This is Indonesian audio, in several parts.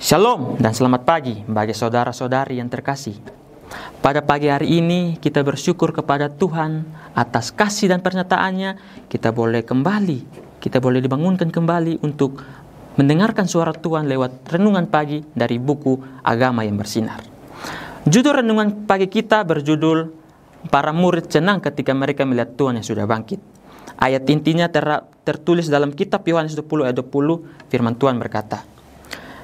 Shalom dan selamat pagi bagi saudara-saudari yang terkasih. Pada pagi hari ini kita bersyukur kepada Tuhan atas kasih dan pernyataannya kita boleh kembali, kita boleh dibangunkan kembali untuk mendengarkan suara Tuhan lewat renungan pagi dari buku Agama yang Bersinar. Judul renungan pagi kita berjudul Para murid senang ketika mereka melihat Tuhan yang sudah bangkit. Ayat intinya ter tertulis dalam kitab Yohanes 20 ayat 20, firman Tuhan berkata,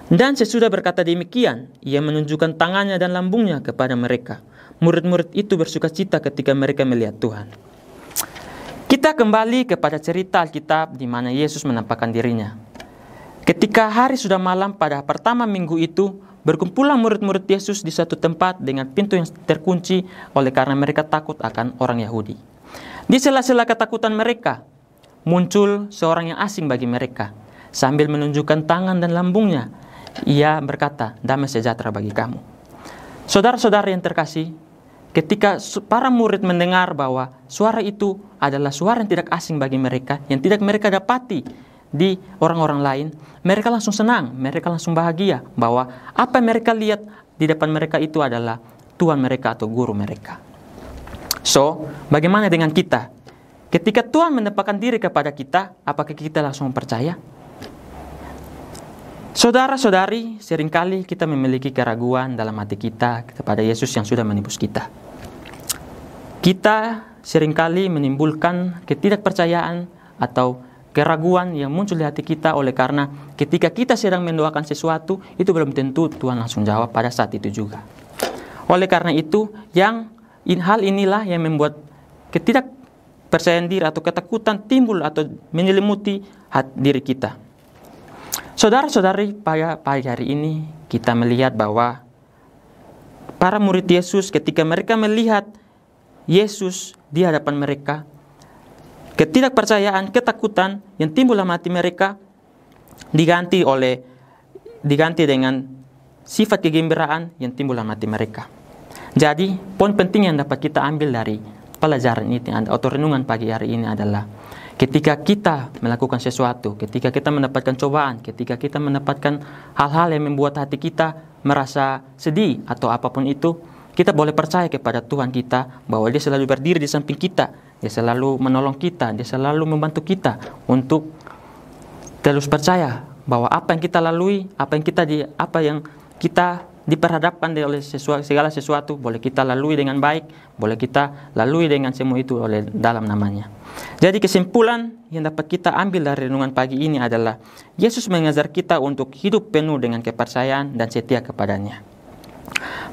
dan sesudah berkata demikian, ia menunjukkan tangannya dan lambungnya kepada mereka. Murid-murid itu bersuka cita ketika mereka melihat Tuhan. Kita kembali kepada cerita Alkitab di mana Yesus menampakkan dirinya. Ketika hari sudah malam pada pertama minggu itu, berkumpullah murid-murid Yesus di satu tempat dengan pintu yang terkunci oleh karena mereka takut akan orang Yahudi. Di sela-sela ketakutan mereka, muncul seorang yang asing bagi mereka, sambil menunjukkan tangan dan lambungnya, ia berkata, damai sejahtera bagi kamu. Saudara-saudara yang terkasih, ketika para murid mendengar bahwa suara itu adalah suara yang tidak asing bagi mereka, yang tidak mereka dapati di orang-orang lain, mereka langsung senang, mereka langsung bahagia bahwa apa yang mereka lihat di depan mereka itu adalah Tuhan mereka atau guru mereka. So, bagaimana dengan kita? Ketika Tuhan menempatkan diri kepada kita, apakah kita langsung percaya? Saudara-saudari, seringkali kita memiliki keraguan dalam hati kita kepada Yesus yang sudah menebus kita. Kita seringkali menimbulkan ketidakpercayaan atau keraguan yang muncul di hati kita oleh karena ketika kita sedang mendoakan sesuatu, itu belum tentu Tuhan langsung jawab pada saat itu juga. Oleh karena itu, yang in, hal inilah yang membuat ketidakpercayaan diri atau ketakutan timbul atau menyelimuti hati diri kita. Saudara-saudari, pada pagi hari ini kita melihat bahwa para murid Yesus ketika mereka melihat Yesus di hadapan mereka, ketidakpercayaan, ketakutan yang timbul dalam hati mereka diganti oleh diganti dengan sifat kegembiraan yang timbul dalam hati mereka. Jadi, poin penting yang dapat kita ambil dari pelajaran ini atau renungan pagi hari ini adalah ketika kita melakukan sesuatu, ketika kita mendapatkan cobaan, ketika kita mendapatkan hal-hal yang membuat hati kita merasa sedih atau apapun itu, kita boleh percaya kepada Tuhan kita bahwa Dia selalu berdiri di samping kita, Dia selalu menolong kita, Dia selalu membantu kita untuk terus percaya bahwa apa yang kita lalui, apa yang kita di, apa yang kita diperhadapkan oleh segala sesuatu boleh kita lalui dengan baik boleh kita lalui dengan semua itu oleh dalam namanya jadi kesimpulan yang dapat kita ambil dari renungan pagi ini adalah Yesus mengajar kita untuk hidup penuh dengan kepercayaan dan setia kepadanya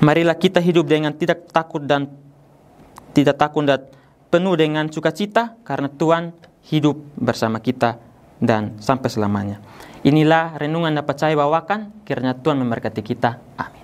marilah kita hidup dengan tidak takut dan tidak takut dan penuh dengan sukacita karena Tuhan hidup bersama kita dan sampai selamanya. Inilah renungan dapat saya bawakan, kiranya Tuhan memberkati kita. Amin.